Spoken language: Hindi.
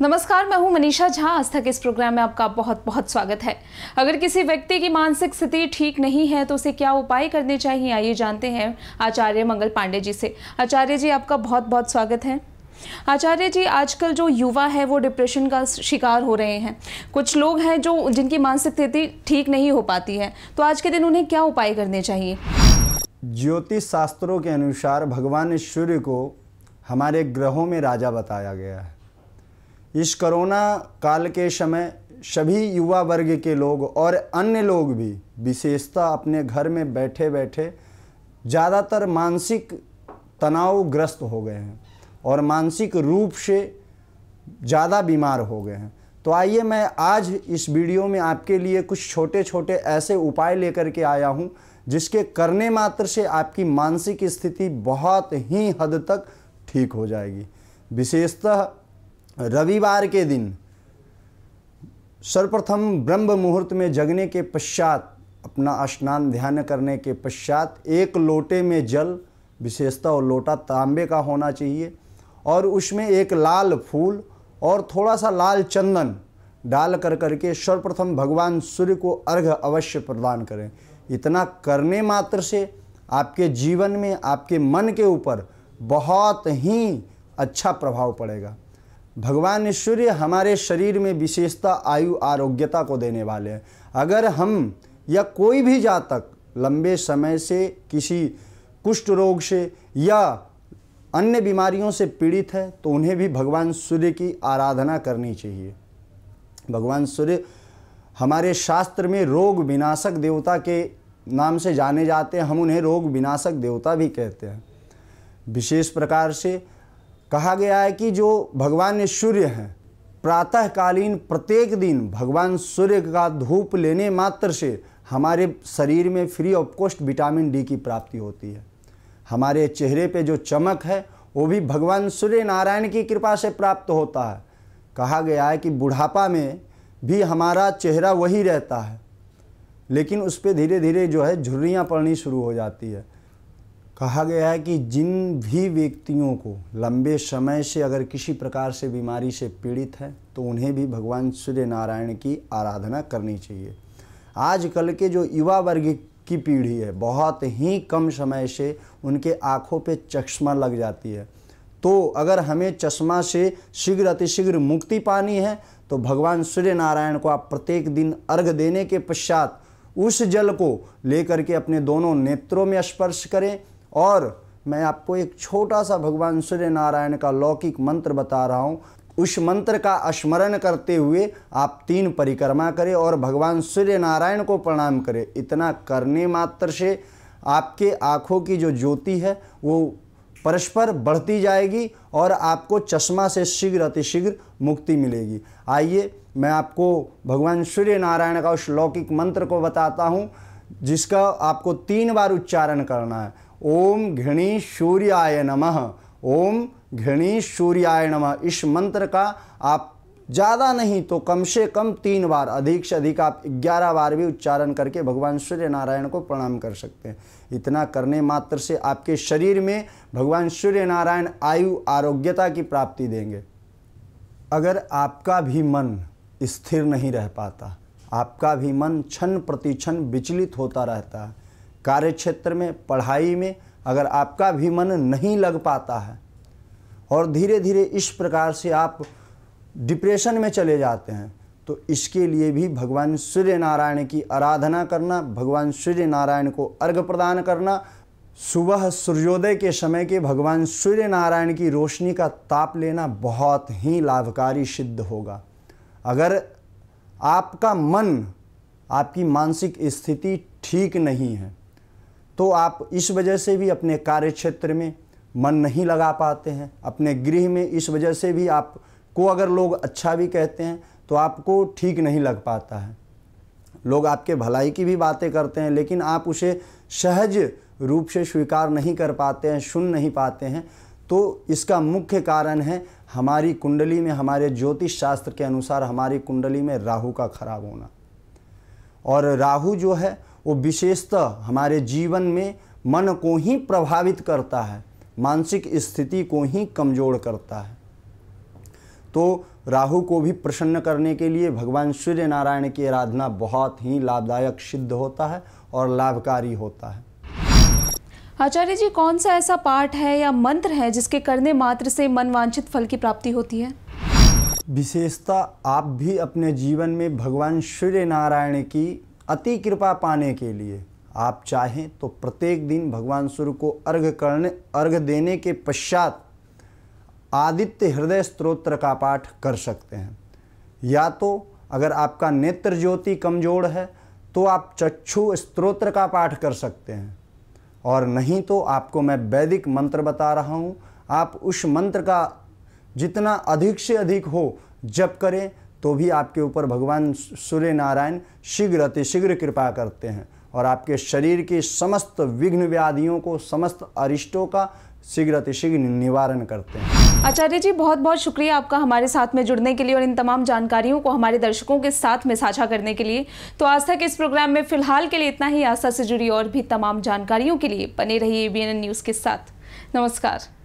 नमस्कार मैं हूं मनीषा झा आज तक इस प्रोग्राम में आपका बहुत बहुत स्वागत है अगर किसी व्यक्ति की मानसिक स्थिति ठीक नहीं है तो उसे क्या उपाय करने चाहिए आइए जानते हैं आचार्य मंगल पांडे जी से आचार्य जी आपका बहुत बहुत स्वागत है आचार्य जी आजकल जो युवा है वो डिप्रेशन का शिकार हो रहे हैं कुछ लोग हैं जो जिनकी मानसिक स्थिति ठीक नहीं हो पाती है तो आज के दिन उन्हें क्या उपाय करने चाहिए ज्योतिष शास्त्रों के अनुसार भगवान सूर्य को हमारे ग्रहों में राजा बताया गया है इस कोरोना काल के समय सभी युवा वर्ग के लोग और अन्य लोग भी विशेषता अपने घर में बैठे बैठे ज़्यादातर मानसिक तनावग्रस्त हो गए हैं और मानसिक रूप से ज़्यादा बीमार हो गए हैं तो आइए मैं आज इस वीडियो में आपके लिए कुछ छोटे छोटे ऐसे उपाय लेकर के आया हूँ जिसके करने मात्र से आपकी मानसिक स्थिति बहुत ही हद तक ठीक हो जाएगी विशेषतः रविवार के दिन सर्वप्रथम ब्रह्म मुहूर्त में जगने के पश्चात अपना स्नान ध्यान करने के पश्चात एक लोटे में जल विशेषता और लोटा तांबे का होना चाहिए और उसमें एक लाल फूल और थोड़ा सा लाल चंदन डाल कर करके सर्वप्रथम भगवान सूर्य को अर्घ अवश्य प्रदान करें इतना करने मात्र से आपके जीवन में आपके मन के ऊपर बहुत ही अच्छा प्रभाव पड़ेगा भगवान ने सूर्य हमारे शरीर में विशेषता आयु आरोग्यता को देने वाले हैं अगर हम या कोई भी जातक लंबे समय से किसी कुष्ठ रोग से या अन्य बीमारियों से पीड़ित है तो उन्हें भी भगवान सूर्य की आराधना करनी चाहिए भगवान सूर्य हमारे शास्त्र में रोग विनाशक देवता के नाम से जाने जाते हैं हम उन्हें रोग विनाशक देवता भी कहते हैं विशेष प्रकार से कहा गया है कि जो भगवान सूर्य हैं प्रातःकालीन प्रत्येक दिन भगवान सूर्य का धूप लेने मात्र से हमारे शरीर में free of cost vitamin D की प्राप्ति होती है हमारे चेहरे पे जो चमक है वो भी भगवान सूर्य नारायण की कृपा से प्राप्त होता है कहा गया है कि बुढ़ापा में भी हमारा चेहरा वही रहता है लेकिन उस पर धीरे धीरे जो है झुर्रियाँ पड़नी शुरू हो जाती है कहा गया है कि जिन भी व्यक्तियों को लंबे समय से अगर किसी प्रकार से बीमारी से पीड़ित है तो उन्हें भी भगवान सूर्य नारायण की आराधना करनी चाहिए आजकल के जो युवा वर्ग की पीढ़ी है बहुत ही कम समय से उनके आँखों पे चश्मा लग जाती है तो अगर हमें चश्मा से शीघ्र अतिशीघ्र मुक्ति पानी है तो भगवान सूर्य नारायण को आप प्रत्येक दिन अर्घ देने के पश्चात उस जल को लेकर के अपने दोनों नेत्रों में स्पर्श करें और मैं आपको एक छोटा सा भगवान सूर्य नारायण का लौकिक मंत्र बता रहा हूँ उस मंत्र का स्मरण करते हुए आप तीन परिक्रमा करें और भगवान सूर्य नारायण को प्रणाम करें इतना करने मात्र से आपके आँखों की जो ज्योति है वो परस्पर बढ़ती जाएगी और आपको चश्मा से शीघ्र अतिशीघ्र मुक्ति मिलेगी आइए मैं आपको भगवान सूर्य नारायण का उस लौकिक मंत्र को बताता हूँ जिसका आपको तीन बार उच्चारण करना है ओम घृणी सूर्याय नम ओम घृणी सूर्याय नम इस मंत्र का आप ज़्यादा नहीं तो कम से कम तीन बार अधिक से अधिक आप ग्यारह बार भी उच्चारण करके भगवान सूर्य नारायण को प्रणाम कर सकते हैं इतना करने मात्र से आपके शरीर में भगवान सूर्य नारायण आयु आरोग्यता की प्राप्ति देंगे अगर आपका भी मन स्थिर नहीं रह पाता आपका भी मन क्षण प्रति क्षण विचलित होता रहता है कार्य क्षेत्र में पढ़ाई में अगर आपका भी मन नहीं लग पाता है और धीरे धीरे इस प्रकार से आप डिप्रेशन में चले जाते हैं तो इसके लिए भी भगवान सूर्य नारायण की आराधना करना भगवान सूर्य नारायण को अर्घ प्रदान करना सुबह सूर्योदय के समय के भगवान सूर्य नारायण की रोशनी का ताप लेना बहुत ही लाभकारी सिद्ध होगा अगर आपका मन आपकी मानसिक स्थिति ठीक नहीं है तो आप इस वजह से भी अपने कार्य क्षेत्र में मन नहीं लगा पाते हैं अपने गृह में इस वजह से भी आप को अगर लोग अच्छा भी कहते हैं तो आपको ठीक नहीं लग पाता है लोग आपके भलाई की भी बातें करते हैं लेकिन आप उसे सहज रूप से स्वीकार नहीं कर पाते हैं सुन नहीं पाते हैं तो इसका मुख्य कारण है हमारी कुंडली में हमारे ज्योतिष शास्त्र के अनुसार हमारी कुंडली में राहु का खराब होना और राहु जो है वो विशेषतः हमारे जीवन में मन को ही प्रभावित करता है मानसिक स्थिति को ही कमज़ोर करता है तो राहु को भी प्रसन्न करने के लिए भगवान सूर्य नारायण की आराधना बहुत ही लाभदायक सिद्ध होता है और लाभकारी होता है आचार्य जी कौन सा ऐसा पाठ है या मंत्र है जिसके करने मात्र से वांछित फल की प्राप्ति होती है विशेषता आप भी अपने जीवन में भगवान सूर्य नारायण की अति कृपा पाने के लिए आप चाहें तो प्रत्येक दिन भगवान सूर्य को अर्घ करने अर्घ देने के पश्चात आदित्य हृदय स्त्रोत्र का पाठ कर सकते हैं या तो अगर आपका नेत्र ज्योति कमज़ोर है तो आप चक्षु स्त्रोत्र का पाठ कर सकते हैं और नहीं तो आपको मैं वैदिक मंत्र बता रहा हूँ आप उस मंत्र का जितना अधिक से अधिक हो जप करें तो भी आपके ऊपर भगवान सूर्य नारायण शीघ्र अतिशीघ्र कृपा करते हैं और आपके शरीर की समस्त विघ्न व्याधियों को समस्त अरिष्टों का शीघ्र अतिशीघ्र निवारण करते हैं आचार्य जी बहुत बहुत शुक्रिया आपका हमारे साथ में जुड़ने के लिए और इन तमाम जानकारियों को हमारे दर्शकों के साथ में साझा करने के लिए तो आस्था के इस प्रोग्राम में फिलहाल के लिए इतना ही आस्था से जुड़ी और भी तमाम जानकारियों के लिए बने रहिए एबीएन न्यूज़ के साथ नमस्कार